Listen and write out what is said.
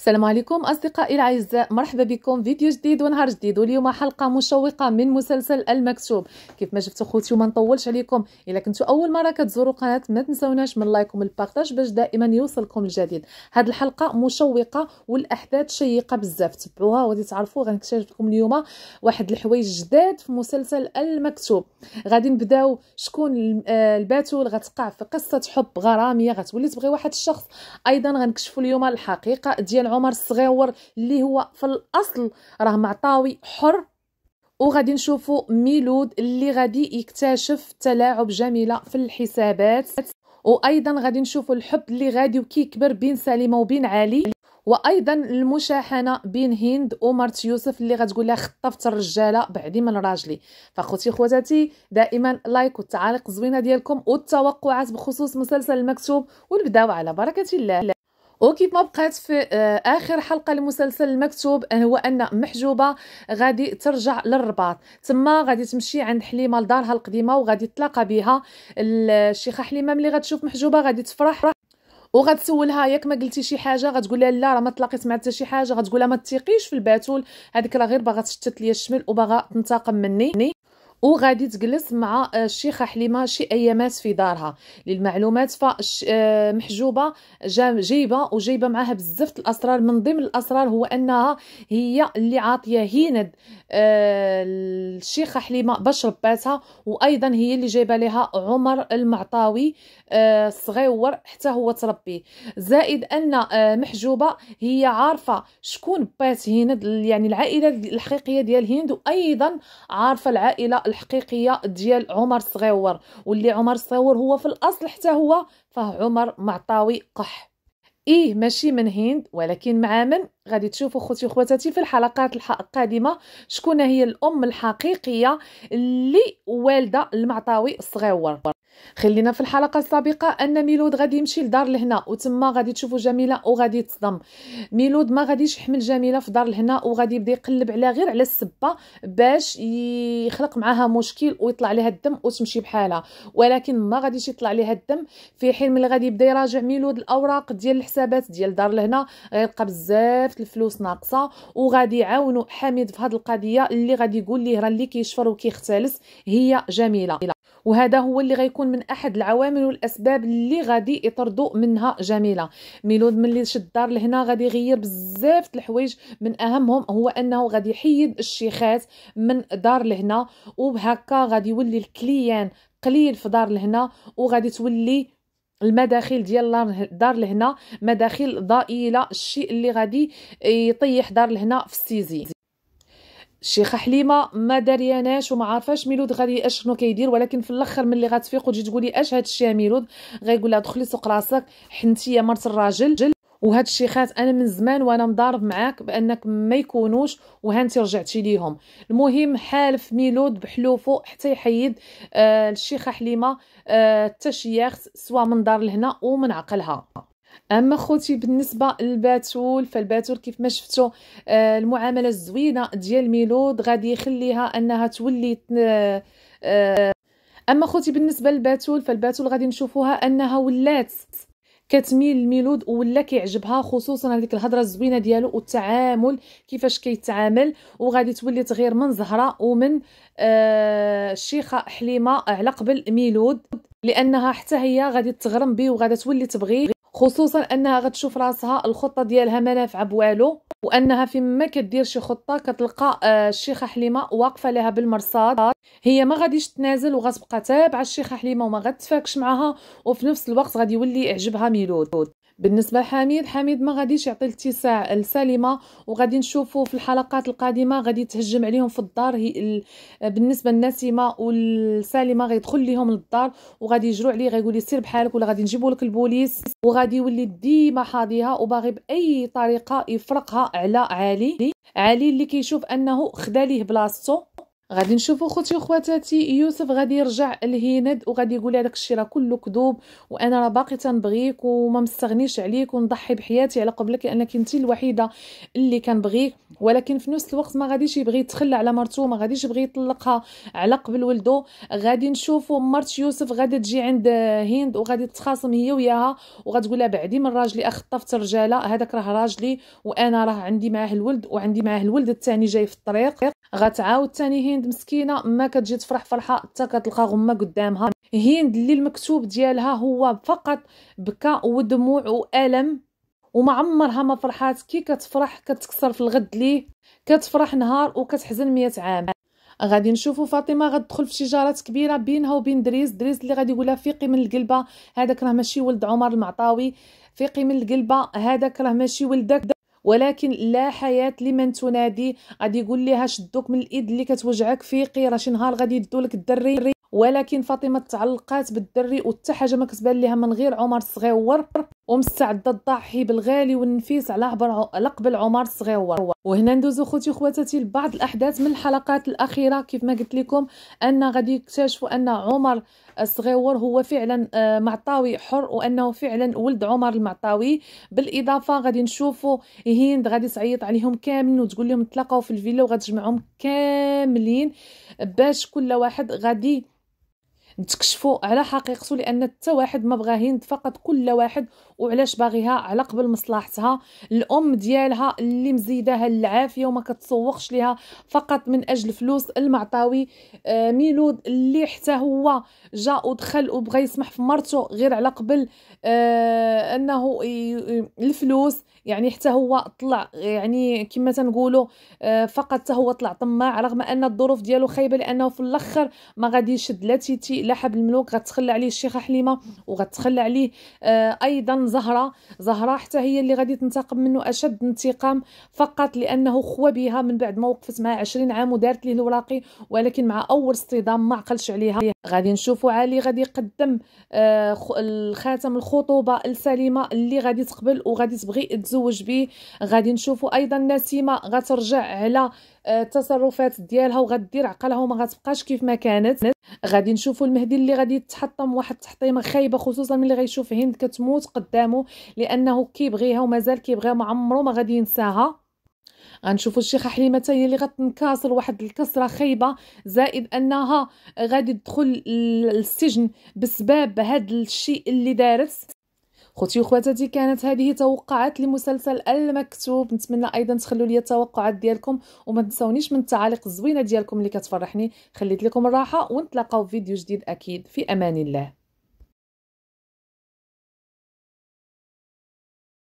السلام عليكم أصدقائي الأعزاء مرحبا بكم فيديو جديد ونهار جديد واليوم حلقة مشوقة من مسلسل المكتوب كيف ما شفتوا خوتي وما نطولش عليكم إلا كنتوا أول مرة كتزوروا قناة ما تنساوناش من لايك ومن البارطاج باش دائما يوصلكم الجديد هاد الحلقة مشوقة والأحداث شيقة بزاف تبعوها وغادي تعرفوا غنكتشف لكم اليوم واحد الحوايج جداد في مسلسل المكتوب غادي نبداو شكون آه، الباتول غتقع في قصة حب غرامية غتولي تبغي واحد الشخص أيضا غنكشفوا اليوم الحقيقة ديال عمر الصغيور اللي هو في الاصل راه معطاوي حر وغادي نشوفوا ميلود اللي غادي يكتشف تلاعب جميله في الحسابات وايضا غادي نشوفوا الحب اللي غادي وكيكبر بين سليمه وبين علي وايضا المشاحنه بين هند ومرت يوسف اللي غتقول لها خطفت الرجاله بعدي من راجلي فاخوتي خواتاتي دائما لايك والتعاليق زوينه ديالكم والتوقعات بخصوص مسلسل المكتوب ونبداو على بركه الله وكيف ما بقات في آه، اخر حلقه لمسلسل المكتوب آه، هو ان محجوبه غادي ترجع للرباط تما غادي تمشي عند حليمه لدارها القديمه وغادي تلاقى بها الشيخه حليمه ملي غتشوف محجوبه غادي تفرح وغتسولها ياك ما قلتي شي حاجه غتقول لها لا راه ما تلاقيت مع حتى شي حاجه غتقول لها ما تثيقيش في الباتول هذيك راه غير باغا تشتت ليا الشمل وباغا تنتقم مني وغادي تجلس مع آه، الشيخه حليمه شي ايامات في دارها للمعلومات فمحجوبه آه، جايبه وجايبه معاها بزاف الاسرار من ضمن الاسرار هو انها هي اللي عاطيه هند آه، الشيخه حليمه باش رباتها وايضا هي اللي جايبه لها عمر المعطاوي الصغيور حتى هو تربي زائد ان محجوبه هي عارفه شكون بات هند يعني العائله الحقيقيه ديال هند وايضا عارفه العائله الحقيقيه ديال عمر صغيور واللي عمر صغيور هو في الاصل حتى هو فعمر معطاوي قح ايه ماشي من هند ولكن مع من غادي تشوفوا خوتي وخواتاتي في الحلقات القادمه شكون هي الام الحقيقيه اللي والده المعطاوي الصغيور خلينا في الحلقه السابقه ان ميلود غادي يمشي لدار لهنا وتما غادي تشوفوا جميله وغادي تصدم ميلود ما غاديش يحمل جميله في دار لهنا وغادي يبدا يقلب على غير على السبه باش يخلق معاها مشكل ويطلع لها الدم وتمشي بحالها ولكن ما غاديش يطلع لها الدم في حين ملي غادي يبدا يراجع ميلود الاوراق ديال الحسابات ديال دار لهنا غيلقى بزاف الفلوس ناقصه وغادي يعاونوا حميد في هذه القضيه اللي غادي يقول ليه راه اللي كيشفر وكيختلس هي جميله وهذا هو اللي غيكون من احد العوامل والاسباب اللي غادي يطردوا منها جميله ميلود ملي شد الدار لهنا غادي يغير بزاف الحوايج من اهمهم هو انه غادي يحيد الشيخات من دار لهنا وبهكا غادي يولي الكليان قليل في دار لهنا وغادي تولي المداخل ديال دار لهنا مداخل ضئيله الشيء اللي غادي يطيح دار لهنا في السيزي شيخه حليمه ما دارياناش وما عارفاش ميلود غادي اشنو كيدير ولكن في الاخر ملي غتفيق وتجي تقولي اش هاد الشيء ميلود غيقول لها دخلي سوق راسك حنتيه مرت الراجل وهاد الشيخات انا من زمان وانا مضارب معاك بانك ما يكونوش وهانتي رجعتي ليهم المهم حالف ميلود بحلوفو حتى يحيد آه الشيخه حليمه آه، حتى آه شي سوا من دار لهنا ومن عقلها اما خوتي بالنسبه للباتول فالباتول كيف ما شفتوا آه المعامله الزوينه ديال ميلود غادي يخليها انها تولي آه آه اما خوتي بالنسبه للباتول فالباتول غادي نشوفوها انها ولات كتميل الميلود ولا كيعجبها خصوصا هذيك الهضره الزوينه ديالو والتعامل كيفاش كيتعامل وغادي تولي تغير من زهره ومن آه شيخه حليمه على قبل ميلود لانها حتى هي غادي تغرم به وغادي تولي تبغيه خصوصا انها غتشوف راسها الخطه ديالها ما نافعه بوالو وانها ما كدير شي خطه كتلقى آه، الشيخه حليمه واقفه لها بالمرصاد هي ما غاديش تنازل وغتبقى تابعه الشيخه حليمه وما غتفاكش معاها وفي نفس الوقت غادي يولي يعجبها ميلود بالنسبه لحميد حميد ما غاديش يعطي الاتساع لسليمه وغادي نشوفه في الحلقات القادمه غادي تهجم عليهم في الدار هي ال... بالنسبه لنسيمه والسليمه غيدخل ليهم للدار وغادي يجروا عليه غيقول لي سير بحالك ولا غادي نجيبوا لك البوليس وغادي يولي ديما حاضيها وباغي باي طريقه يفرقها على علي علي اللي كيشوف انه خدا ليه بلاصتو غادي نشوفوا خوتي وخواتاتي يوسف غادي يرجع لهند وغادي يقول هذاك الشيء راه كله كذوب وانا راه باقي تنبغيك وما مستغنيش عليك ونضحي بحياتي على قبلك لانك انت الوحيده اللي كنبغيك ولكن في نفس الوقت ما غاديش يبغي يتخلى على مرته ما غاديش يبغي يطلقها على قبل ولده غادي نشوفوا مرت يوسف غادي تجي عند هند وغادي تخاصم هي وياها وغتقول لها بعدي من راجلي اخطفت رجاله هذاك راه راجلي وانا راه عندي معاه الولد وعندي معاه الولد الثاني جاي في الطريق غتعاود ثاني هند مسكينه ما كتجي تفرح فرحه حتى كتلقى غمه قدامها هند اللي المكتوب ديالها هو فقط بكاء ودموع والم وما عمرها ما فرحات كي كتفرح كتكسر في الغد ليه كتفرح نهار وكتحزن مية عام غادي نشوفوا فاطمه غتدخل في شجارات كبيره بينها وبين دريس دريس اللي غادي يقولها فيقي من القلبه هذاك راه ماشي ولد عمر المعطاوي فيقي من القلبه هذاك راه ماشي ولدك ولكن لا حياه لمن تنادي غادي يقول لها شدوك من الايد اللي كتوجعك فيقي راه شي نهار غادي يدولك الدري ولكن فاطمه تعلقات بالدري وحتى حاجه ما كتبان لها من غير عمر الصغيور ومستعده تضحي بالغالي والنفيس على لقب العمر الصغيور وهنا ندوزو خوتي خواتاتي لبعض الاحداث من الحلقات الاخيره كيف ما قلت لكم ان غادي يكتشفوا ان عمر الصغيور هو فعلا آه، معطاوي حر وانه فعلا ولد عمر المعطاوي بالاضافه غادي نشوفوا هند غادي تعيط عليهم كاملين وتقول لهم تلاقاو في الفيلا وغتجمعهم كاملين باش كل واحد غادي تكشفوا على حقيقته لان حتى واحد ما بغا هند فقط كل واحد وعلاش باغيها على قبل مصلحتها الام ديالها اللي مزيداها العافيه وما كتسوقش ليها فقط من اجل فلوس المعطاوي آه، ميلود اللي حتى هو جا ودخل وبغى يسمح في مرته غير على قبل آه، انه الفلوس يعني حتى هو طلع يعني كما تنقولوا آه، فقط هو طلع طماع رغم ان الظروف ديالو خايبه لانه في الاخر ما غادي يشد لا تيتي لا حبل الملوك غتخلى عليه الشيخه حليمه وغتخلى عليه ايضا زهره زهره حتى هي اللي غادي تنتقم منه اشد انتقام فقط لانه خوا بها من بعد ما وقفت معاه عشرين عام ودارت ليه الوراقي ولكن مع اول اصطدام ما عقلش عليها غادي نشوفوا علي غادي يقدم آه الخاتم الخطوبه السليمة اللي غادي تقبل وغادي تبغي تزوج به غادي نشوفوا ايضا نسيمه غترجع على آه، التصرفات ديالها وغدير عقلها وما غتبقاش كيف ما كانت غادي نشوفوا المهدي اللي غادي يتحطم واحد التحطيمه خايبه خصوصا ملي غيشوف هند كتموت قدامه لانه كيبغيها ومازال كيبغيها ما عمره ما غادي ينساها غنشوفوا الشيخه حليمه هي اللي غتنكسر واحد الكسره خايبه زائد انها غادي تدخل للسجن بسبب هذا الشيء اللي دارت خوتي وخواتاتي كانت هذه توقعات لمسلسل المكتوب نتمنى ايضا تخلوا لي التوقعات ديالكم وما تنساونيش من التعاليق الزوينه ديالكم اللي كتفرحني خليت لكم الراحه ونتلاقاو في فيديو جديد اكيد في امان الله